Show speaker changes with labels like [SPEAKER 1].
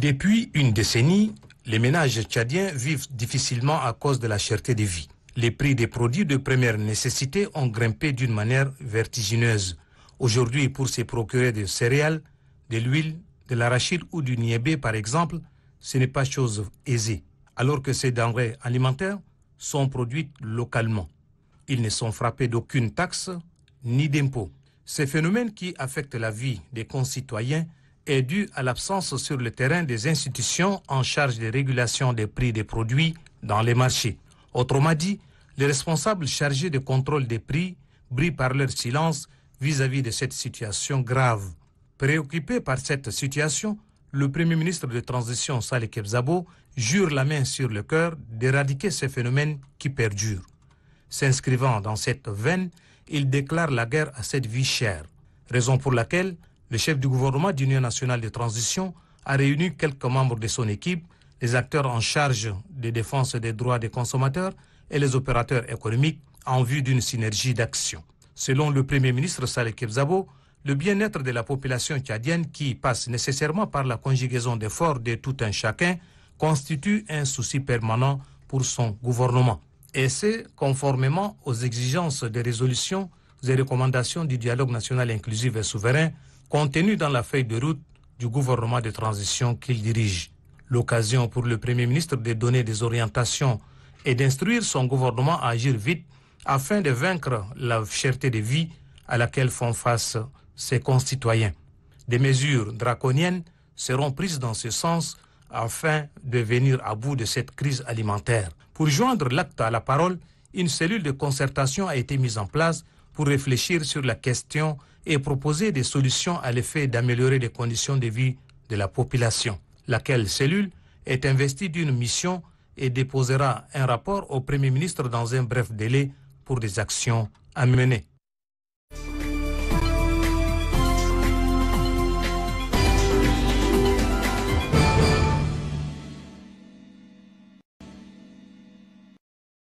[SPEAKER 1] Depuis une décennie, les ménages tchadiens vivent difficilement à cause de la cherté des vies. Les prix des produits de première nécessité ont grimpé d'une manière vertigineuse. Aujourd'hui, pour se procurer des céréales, de l'huile, de l'arachide ou du niébé, par exemple, ce n'est pas chose aisée, alors que ces denrées alimentaires sont produites localement. Ils ne sont frappés d'aucune taxe ni d'impôts. Ces phénomènes qui affectent la vie des concitoyens est due à l'absence sur le terrain des institutions en charge des régulation des prix des produits dans les marchés. Autrement dit, les responsables chargés de contrôle des prix brillent par leur silence vis-à-vis de cette situation grave. Préoccupé par cette situation, le Premier ministre de Transition Saleh Kebzabo jure la main sur le cœur d'éradiquer ce phénomène qui perdure. S'inscrivant dans cette veine, il déclare la guerre à cette vie chère, raison pour laquelle le chef du gouvernement d'Union nationale de transition a réuni quelques membres de son équipe, les acteurs en charge de défense des droits des consommateurs et les opérateurs économiques en vue d'une synergie d'action. Selon le Premier ministre Saleh Kebzabo, le bien-être de la population tchadienne, qui passe nécessairement par la conjugaison d'efforts de tout un chacun, constitue un souci permanent pour son gouvernement. Et c'est conformément aux exigences des résolutions et recommandations du dialogue national inclusif et souverain contenu dans la feuille de route du gouvernement de transition qu'il dirige. L'occasion pour le Premier ministre de donner des orientations et d'instruire son gouvernement à agir vite afin de vaincre la cherté de vie à laquelle font face ses concitoyens. Des mesures draconiennes seront prises dans ce sens afin de venir à bout de cette crise alimentaire. Pour joindre l'acte à la parole, une cellule de concertation a été mise en place pour réfléchir sur la question et proposer des solutions à l'effet d'améliorer les conditions de vie de la population, laquelle cellule est investie d'une mission et déposera un rapport au Premier ministre dans un bref délai pour des actions à mener.